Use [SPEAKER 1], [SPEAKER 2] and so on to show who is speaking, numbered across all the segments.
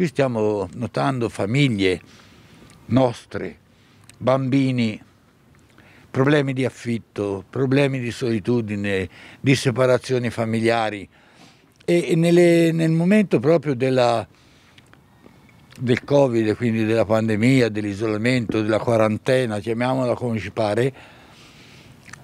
[SPEAKER 1] Qui stiamo notando famiglie nostre, bambini, problemi di affitto, problemi di solitudine, di separazioni familiari e nelle, nel momento proprio della, del Covid, quindi della pandemia, dell'isolamento, della quarantena, chiamiamola come ci pare,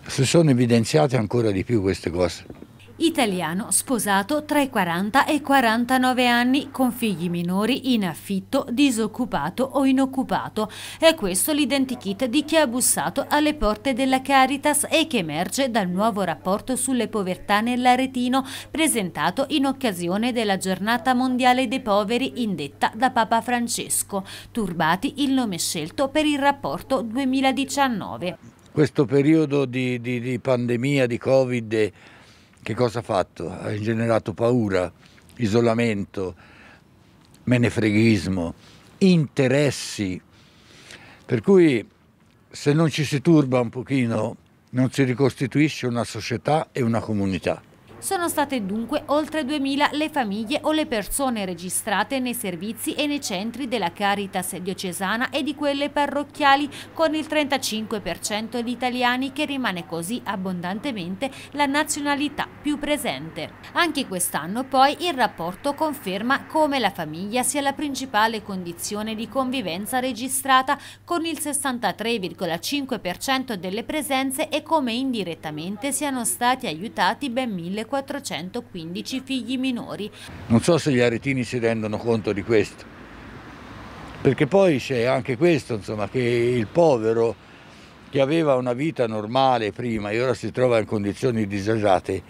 [SPEAKER 1] si sono evidenziate ancora di più queste cose.
[SPEAKER 2] Italiano, sposato tra i 40 e i 49 anni, con figli minori, in affitto, disoccupato o inoccupato. È questo l'identikit di chi ha bussato alle porte della Caritas e che emerge dal nuovo rapporto sulle povertà nell'Aretino, presentato in occasione della giornata mondiale dei poveri indetta da Papa Francesco. Turbati il nome scelto per il rapporto 2019.
[SPEAKER 1] Questo periodo di, di, di pandemia, di Covid, che cosa ha fatto? Ha ingenerato paura, isolamento, menefreghismo, interessi. Per cui se non ci si turba un pochino non si ricostituisce una società e una comunità.
[SPEAKER 2] Sono state dunque oltre 2.000 le famiglie o le persone registrate nei servizi e nei centri della Caritas diocesana e di quelle parrocchiali, con il 35% di italiani che rimane così abbondantemente la nazionalità più presente. Anche quest'anno poi il rapporto conferma come la famiglia sia la principale condizione di convivenza registrata con il 63,5% delle presenze e come indirettamente siano stati aiutati ben 1.000 2.415 figli minori.
[SPEAKER 1] Non so se gli aretini si rendono conto di questo, perché poi c'è anche questo, insomma, che il povero che aveva una vita normale prima e ora si trova in condizioni disagiate,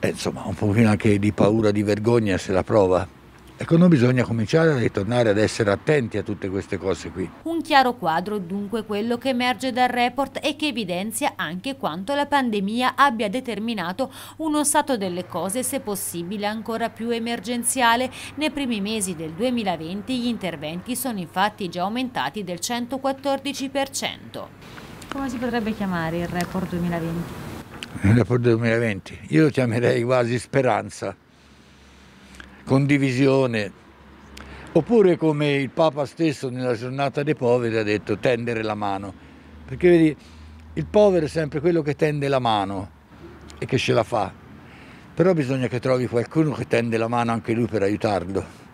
[SPEAKER 1] eh, insomma, un pochino anche di paura, di vergogna se la prova. Ecco, noi bisogna cominciare a ritornare ad essere attenti a tutte queste cose qui.
[SPEAKER 2] Un chiaro quadro dunque quello che emerge dal report e che evidenzia anche quanto la pandemia abbia determinato uno stato delle cose, se possibile ancora più emergenziale. Nei primi mesi del 2020 gli interventi sono infatti già aumentati del 114%. Come si potrebbe chiamare il report 2020?
[SPEAKER 1] Il report 2020? Io lo chiamerei quasi speranza condivisione, oppure come il Papa stesso nella giornata dei poveri ha detto tendere la mano, perché vedi, il povero è sempre quello che tende la mano e che ce la fa, però bisogna che trovi qualcuno che tende la mano anche lui per aiutarlo.